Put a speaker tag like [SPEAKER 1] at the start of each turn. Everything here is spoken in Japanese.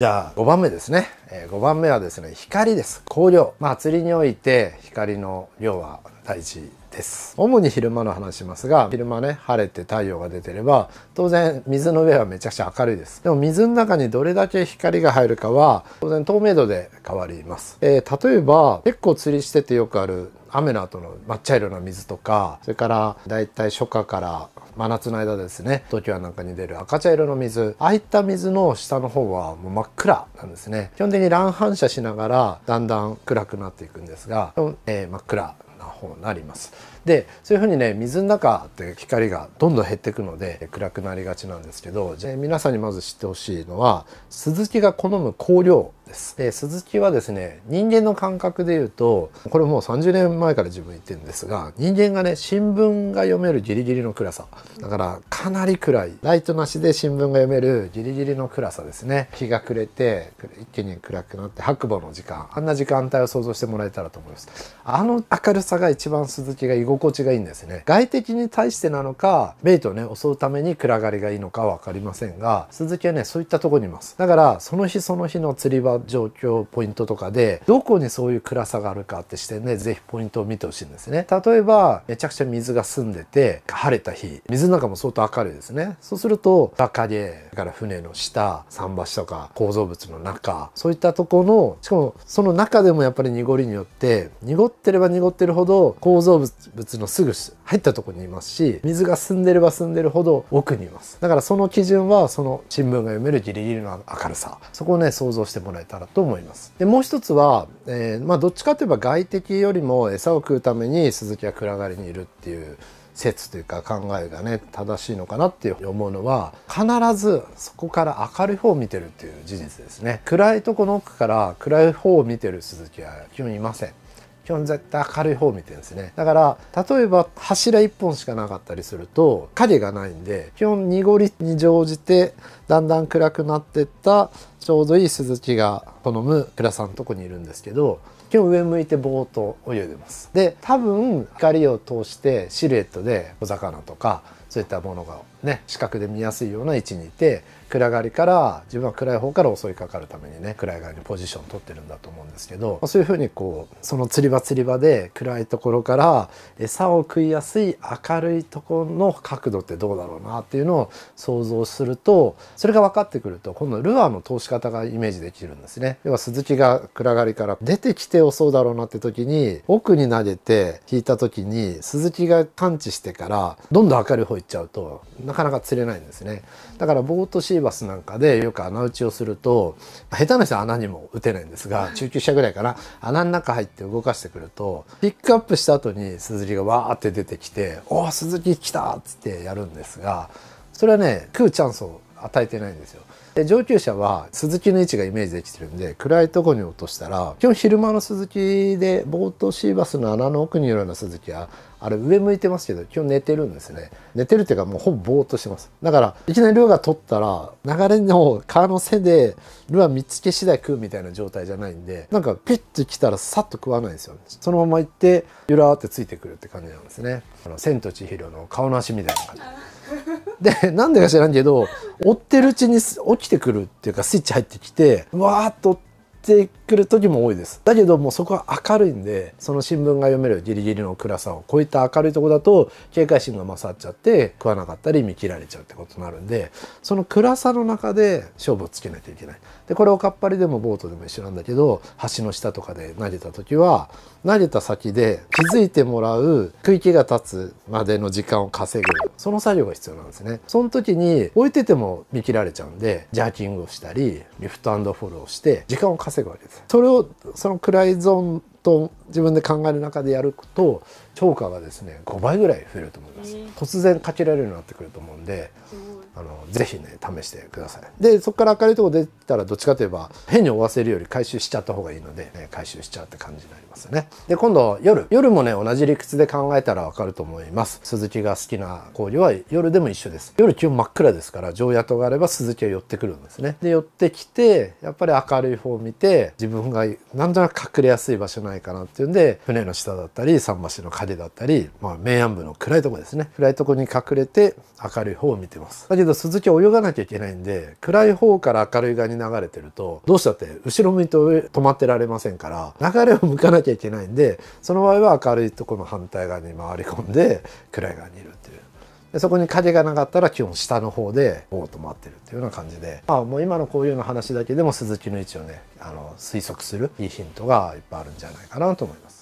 [SPEAKER 1] じゃあ5番目ですね。5番目はですね、光です。光量。まあ釣りにおいて光の量は大事です。主に昼間の話しますが、昼間ね、晴れて太陽が出てれば、当然水の上はめちゃくちゃ明るいです。でも水の中にどれだけ光が入るかは、当然透明度で変わります。えー、例えば、結構釣りしててよくある雨の後の抹茶色の水とかそれからだいたい初夏から真夏の間ですね、東京湾なんかに出る赤茶色の水、ああいった水の下の方はもう真っ暗なんですね。基本的に乱反射しながらだんだん暗くなっていくんですが、えー、真っ暗な方になります。でそういうふうにね水の中って光がどんどん減っていくので暗くなりがちなんですけどじゃ皆さんにまず知ってほしいのはスズキが好む香料です。でスズキはですね人間の感覚でいうとこれもう30年前から自分言ってるんですが人間がね新聞が読めるギリギリの暗さだからかなり暗いライトなしで新聞が読めるギリギリの暗さですね日が暮れて一気に暗くなって白馬の時間あんな時間帯を想像してもらえたらと思います。あの明るさが一番スズキが居心心地がいいんですね外敵に対してなのかベイトをね襲うために暗がりがいいのか分かりませんが鈴木はねそういったとこにいますだからその日その日の釣り場状況ポイントとかでどこにそういう暗さがあるかって視点で是非ポイントを見てほしいんですね例えばめちゃくちゃ水が澄んでて晴れた日水の中も相当明るいですねそうすると影だから船の下桟橋とか構造物の中そういったとこのしかもその中でもやっぱり濁りによって濁ってれば濁ってるほど構造物物のすぐ入ったとこにいますし水が澄んでれば澄んでるほど奥にいますだからその基準はその新聞が読めるギリギリの明るさそこをね想像してもらえたらと思いますでもう一つは、えー、まあ、どっちかといえば外敵よりも餌を食うためにスズキは暗がりにいるっていう説というか考えがね正しいのかなっていう思うのは必ずそこから明るい方を見てるっていう事実ですね暗いとこの奥から暗い方を見てる鈴木は基本いません基本絶対明るい方を見てるんですねだから例えば柱1本しかなかったりすると影がないんで基本濁りに乗じてだんだん暗くなってったちょうどいい鈴木が好む倉さんのとこにいるんですけど基本上向いてぼーっと泳いでますで多分光を通してシルエットで小魚とかそういったものがね視覚で見やすいような位置にいて暗がりから自分は暗い方から襲いかかるためにね暗い側にポジション取ってるんだと思うんですけどそういうふうにこうその釣り場釣り場で暗いところから餌を食いやすい明るいところの角度ってどうだろうなっていうのを想像するとそれが分かってくると今度ルアーの通し方がイメージできるんですね。要はスズキが暗がりから出てきて襲うだろうなって時に奥に投げて引いた時にスズキが感知してからどんどん明るい方行っちゃうとなかなか釣れないんですね。だから棒とシーバスなんかでよく穴打ちをすると下手な人は穴にも打てないんですが中級者ぐらいから穴の中入って動かしてくるとピックアップした後にスズリがわーって出てきて「おおスズリ来た!」っつってやるんですがそれはね食うチャンスを与えてないんですよ。で上級者は鈴木の位置がイメージできてるんで暗いとこに落としたら基本昼間の鈴木でボートシーバスの穴の奥にいるような鈴木はあれ上向いてますけど基本寝てるんですね寝てるっていうかもうほぼぼーっとしてますだからいきなりルアーが取ったら流れの川の背でルアー見つけ次第食うみたいな状態じゃないんでなんかピッと来たらさっと食わないんですよ、そのまま行ってゆらーってついてくるって感じなんですねあの千と千尋の顔なしみたいな感じで、なんでか知らんけど、追ってるうちに起きてくるっていうか、スイッチ入ってきて、わーっと追ってくる時も多いですだけどもうそこは明るいんでその新聞が読めるギリギリの暗さをこういった明るいとこだと警戒心が勝っちゃって食わなかったり見切られちゃうってことになるんでその暗さの中で勝負をつけないといけないでこれおかっぱりでもボートでも一緒なんだけど橋の下とかで投げた時は投げた先で気づいてもらう食い気が立つまでの時間を稼ぐその作業が必要なんですねその時に置いてても見切られちゃうんでジャーキングをしたりリフトフォローして時間を稼稼ぐわけですそれをその暗いゾーンと自分で考える中でやると超過がですね5倍ぐらい増えると思います、突然かけられるようになってくると思うんで、うんあのぜひね試してくださいでそこから明るいとこ出たらどっちかといえば変に追わせるより回収しちゃった方がいいので、ね、回収しちゃうって感じになりますよねで今度夜夜もね同じ理屈で考えたらわかると思います鈴木が好きな氷は夜でも一緒です夜基本真っ暗ですから常夜灯があれば鈴木は寄ってくるんですねで寄ってきてやっぱり明るい方を見て自分がなんとなく隠れやすい場所ないかなっていうんで船の下だったり桟橋の陰だったり、まあ、明暗部の暗いとこですね暗いとこに隠れて明るい方を見てますだけどど鈴木泳がなきゃいけないんで暗い方から明るい側に流れてるとどうしたって後ろ向いて止まってられませんから流れを向かなきゃいけないんでその場合は明るいとこの反対側に回り込んで暗い側にいるっていう。でそこに影がなかったら基本下の方でボー止まってるっていうような感じで、まあ、もう今のこういうの話だけでも鈴木の位置をねあの推測するいいヒントがいっぱいあるんじゃないかなと思います。